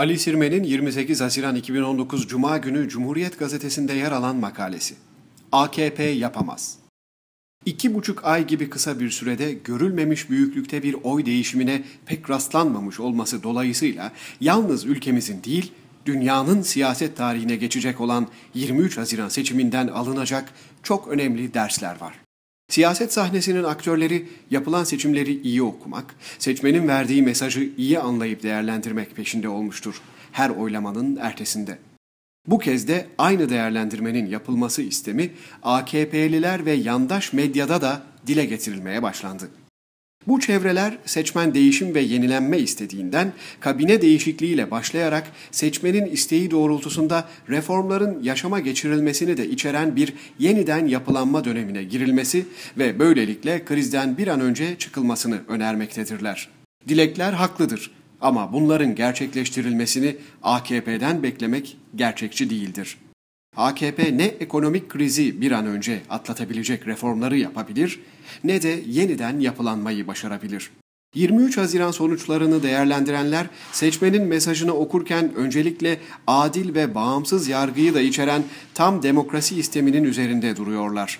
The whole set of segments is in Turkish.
Ali Sirmen'in 28 Haziran 2019 Cuma günü Cumhuriyet Gazetesi'nde yer alan makalesi. AKP yapamaz. İki buçuk ay gibi kısa bir sürede görülmemiş büyüklükte bir oy değişimine pek rastlanmamış olması dolayısıyla yalnız ülkemizin değil, dünyanın siyaset tarihine geçecek olan 23 Haziran seçiminden alınacak çok önemli dersler var. Siyaset sahnesinin aktörleri yapılan seçimleri iyi okumak, seçmenin verdiği mesajı iyi anlayıp değerlendirmek peşinde olmuştur her oylamanın ertesinde. Bu kez de aynı değerlendirmenin yapılması istemi AKP'liler ve yandaş medyada da dile getirilmeye başlandı. Bu çevreler seçmen değişim ve yenilenme istediğinden kabine değişikliğiyle başlayarak seçmenin isteği doğrultusunda reformların yaşama geçirilmesini de içeren bir yeniden yapılanma dönemine girilmesi ve böylelikle krizden bir an önce çıkılmasını önermektedirler. Dilekler haklıdır ama bunların gerçekleştirilmesini AKP'den beklemek gerçekçi değildir. AKP ne ekonomik krizi bir an önce atlatabilecek reformları yapabilir ne de yeniden yapılanmayı başarabilir. 23 Haziran sonuçlarını değerlendirenler seçmenin mesajını okurken öncelikle adil ve bağımsız yargıyı da içeren tam demokrasi isteminin üzerinde duruyorlar.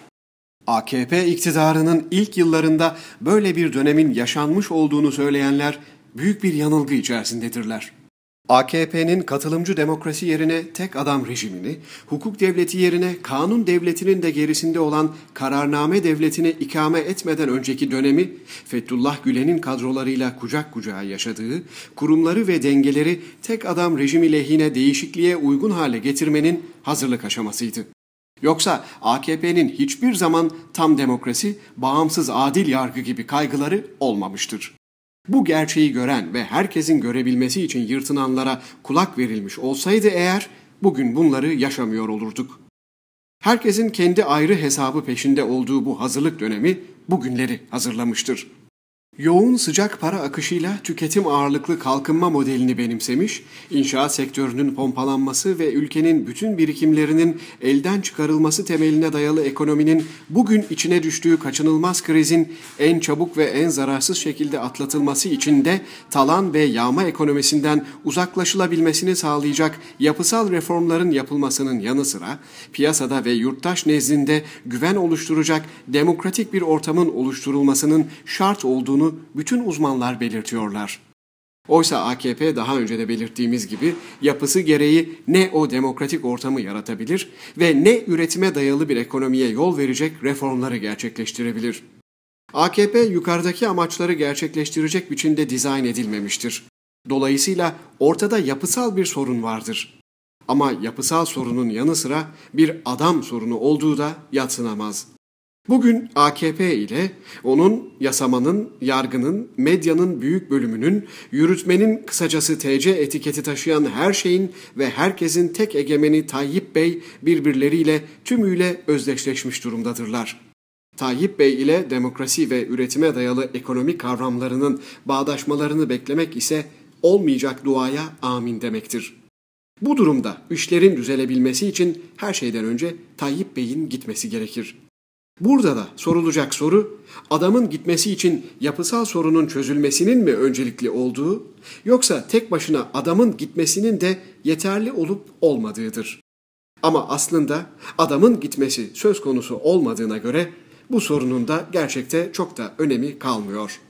AKP iktidarının ilk yıllarında böyle bir dönemin yaşanmış olduğunu söyleyenler büyük bir yanılgı içerisindedirler. AKP'nin katılımcı demokrasi yerine tek adam rejimini, hukuk devleti yerine kanun devletinin de gerisinde olan kararname devletini ikame etmeden önceki dönemi Fethullah Gülen'in kadrolarıyla kucak kucağa yaşadığı, kurumları ve dengeleri tek adam rejimi lehine değişikliğe uygun hale getirmenin hazırlık aşamasıydı. Yoksa AKP'nin hiçbir zaman tam demokrasi, bağımsız adil yargı gibi kaygıları olmamıştır. Bu gerçeği gören ve herkesin görebilmesi için yırtınanlara kulak verilmiş olsaydı eğer bugün bunları yaşamıyor olurduk. Herkesin kendi ayrı hesabı peşinde olduğu bu hazırlık dönemi bugünleri hazırlamıştır yoğun sıcak para akışıyla tüketim ağırlıklı kalkınma modelini benimsemiş, inşaat sektörünün pompalanması ve ülkenin bütün birikimlerinin elden çıkarılması temeline dayalı ekonominin bugün içine düştüğü kaçınılmaz krizin en çabuk ve en zararsız şekilde atlatılması için de talan ve yağma ekonomisinden uzaklaşılabilmesini sağlayacak yapısal reformların yapılmasının yanı sıra piyasada ve yurttaş nezdinde güven oluşturacak demokratik bir ortamın oluşturulmasının şart olduğunu bütün uzmanlar belirtiyorlar. Oysa AKP daha önce de belirttiğimiz gibi yapısı gereği ne o demokratik ortamı yaratabilir ve ne üretime dayalı bir ekonomiye yol verecek reformları gerçekleştirebilir. AKP yukarıdaki amaçları gerçekleştirecek biçimde dizayn edilmemiştir. Dolayısıyla ortada yapısal bir sorun vardır. Ama yapısal sorunun yanı sıra bir adam sorunu olduğu da yatsınamaz. Bugün AKP ile onun yasamanın, yargının, medyanın büyük bölümünün, yürütmenin kısacası TC etiketi taşıyan her şeyin ve herkesin tek egemeni Tayyip Bey birbirleriyle tümüyle özdeşleşmiş durumdadırlar. Tayyip Bey ile demokrasi ve üretime dayalı ekonomik kavramlarının bağdaşmalarını beklemek ise olmayacak duaya amin demektir. Bu durumda işlerin düzelebilmesi için her şeyden önce Tayyip Bey'in gitmesi gerekir. Burada da sorulacak soru adamın gitmesi için yapısal sorunun çözülmesinin mi öncelikli olduğu yoksa tek başına adamın gitmesinin de yeterli olup olmadığıdır. Ama aslında adamın gitmesi söz konusu olmadığına göre bu sorunun da gerçekte çok da önemi kalmıyor.''